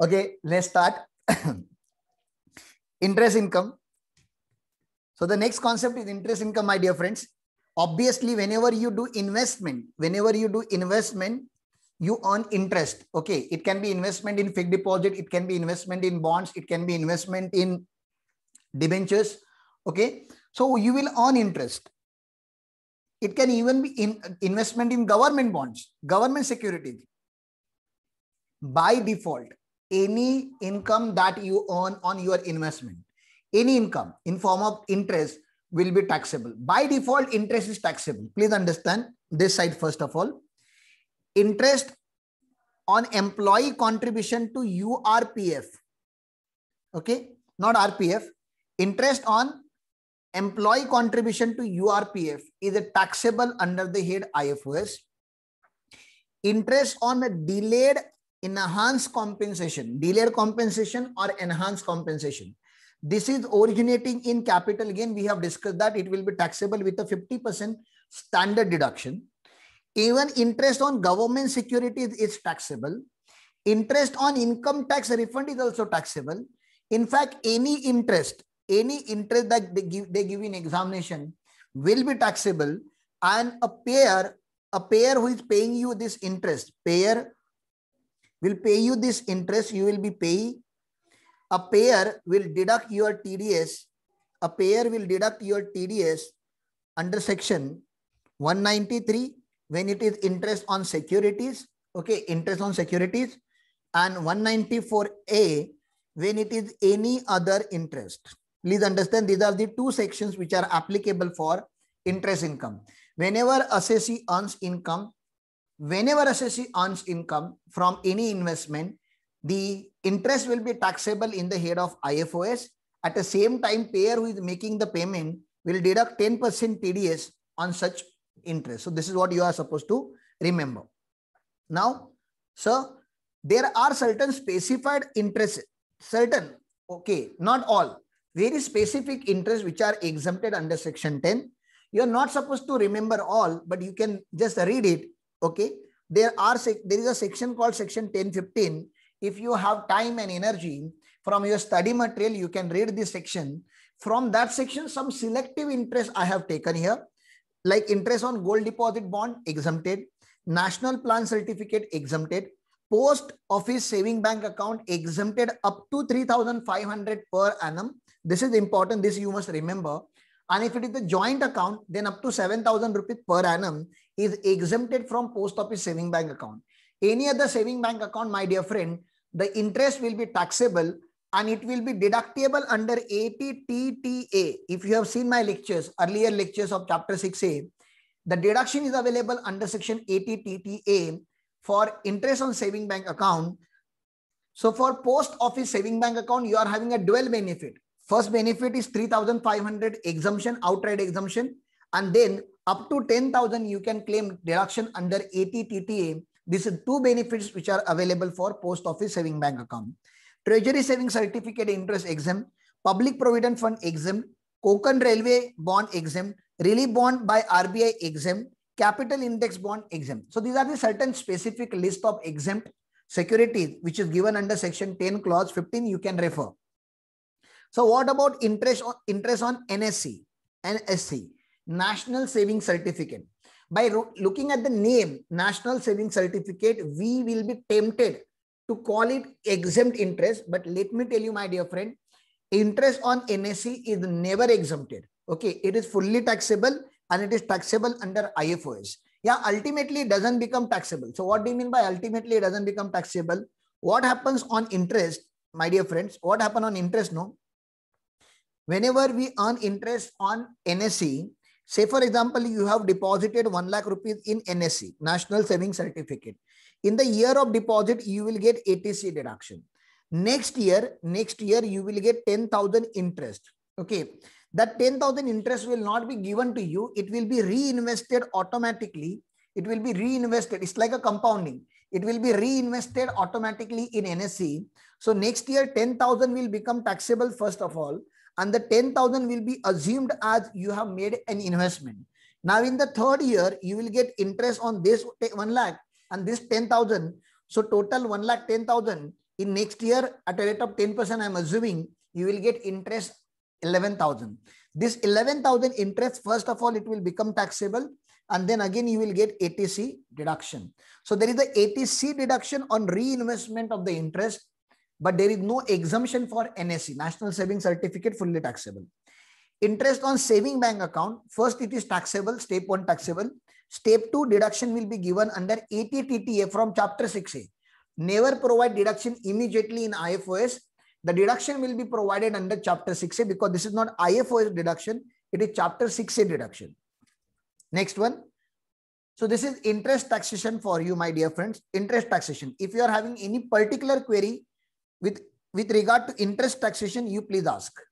Okay, let's start. interest income. So the next concept is interest income, my dear friends. Obviously, whenever you do investment, whenever you do investment, you earn interest. Okay, it can be investment in fixed deposit, it can be investment in bonds, it can be investment in debentures. Okay, so you will earn interest. It can even be in investment in government bonds, government securities by default any income that you earn on your investment, any income in form of interest will be taxable. By default, interest is taxable. Please understand this side first of all. Interest on employee contribution to URPF. Okay, not RPF. Interest on employee contribution to URPF is a taxable under the head IFOS. Interest on a delayed enhanced compensation, delayed compensation or enhanced compensation. This is originating in capital gain. We have discussed that it will be taxable with a 50% standard deduction. Even interest on government securities is taxable. Interest on income tax refund is also taxable. In fact, any interest, any interest that they give, they give in examination will be taxable. And a payer, a payer who is paying you this interest, payer will pay you this interest you will be paying. A payer will deduct your TDS. A payer will deduct your TDS under section 193 when it is interest on securities. Okay, interest on securities and 194A when it is any other interest. Please understand these are the two sections which are applicable for interest income. Whenever assessee earns income, whenever SSC earns income from any investment, the interest will be taxable in the head of IFOS. At the same time, payer who is making the payment will deduct 10% TDS on such interest. So this is what you are supposed to remember. Now, sir, there are certain specified interests, certain, okay, not all, very specific interests which are exempted under section 10. You're not supposed to remember all, but you can just read it Okay. There are there is a section called section 1015. If you have time and energy from your study material, you can read this section. From that section, some selective interest I have taken here, like interest on gold deposit bond exempted, national plan certificate exempted, post office saving bank account exempted up to 3500 per annum this is important this you must remember and if it is the joint account, then up to 7,000 rupees per annum is exempted from post office saving bank account. Any other saving bank account, my dear friend, the interest will be taxable and it will be deductible under ATTTA. If you have seen my lectures, earlier lectures of chapter 6A, the deduction is available under section ATTTA for interest on saving bank account. So for post office saving bank account, you are having a dual benefit. First benefit is 3,500 exemption, outright exemption. And then up to 10,000, you can claim deduction under ATTTA. These are two benefits which are available for post office saving bank account. Treasury saving certificate interest exempt, public provident fund exempt, Konkan railway bond exempt, relief bond by RBI exempt, capital index bond exempt. So these are the certain specific list of exempt securities which is given under section 10 clause 15 you can refer. So what about interest on interest on NSC, NSC, National Saving Certificate? By looking at the name National Saving Certificate, we will be tempted to call it exempt interest. But let me tell you, my dear friend, interest on NSC is never exempted. Okay, it is fully taxable and it is taxable under IFOS. Yeah, ultimately it doesn't become taxable. So what do you mean by ultimately it doesn't become taxable? What happens on interest, my dear friends? What happen on interest? No, whenever we earn interest on NSE, say for example, you have deposited 1 lakh rupees in NSE, National Saving Certificate. In the year of deposit, you will get ATC deduction. Next year, next year, you will get 10,000 interest. Okay. That 10,000 interest will not be given to you. It will be reinvested automatically. It will be reinvested. It's like a compounding it will be reinvested automatically in NSE. So next year, 10,000 will become taxable first of all and the 10,000 will be assumed as you have made an investment. Now in the third year, you will get interest on this 1 lakh and this 10,000. So total 1 lakh 10,000 in next year at a rate of 10%, I'm assuming you will get interest 11,000. This 11,000 interest, first of all, it will become taxable. And then again, you will get ATC deduction. So there is the ATC deduction on reinvestment of the interest but there is no exemption for NSC, National Saving Certificate, fully taxable. Interest on saving bank account, first it is taxable, step one taxable. Step two, deduction will be given under ATTTA from chapter 6A. Never provide deduction immediately in IFOS. The deduction will be provided under chapter 6A because this is not IFOS deduction, it is chapter 6A deduction. Next one. So this is interest taxation for you, my dear friends, interest taxation. If you are having any particular query with with regard to interest taxation you please ask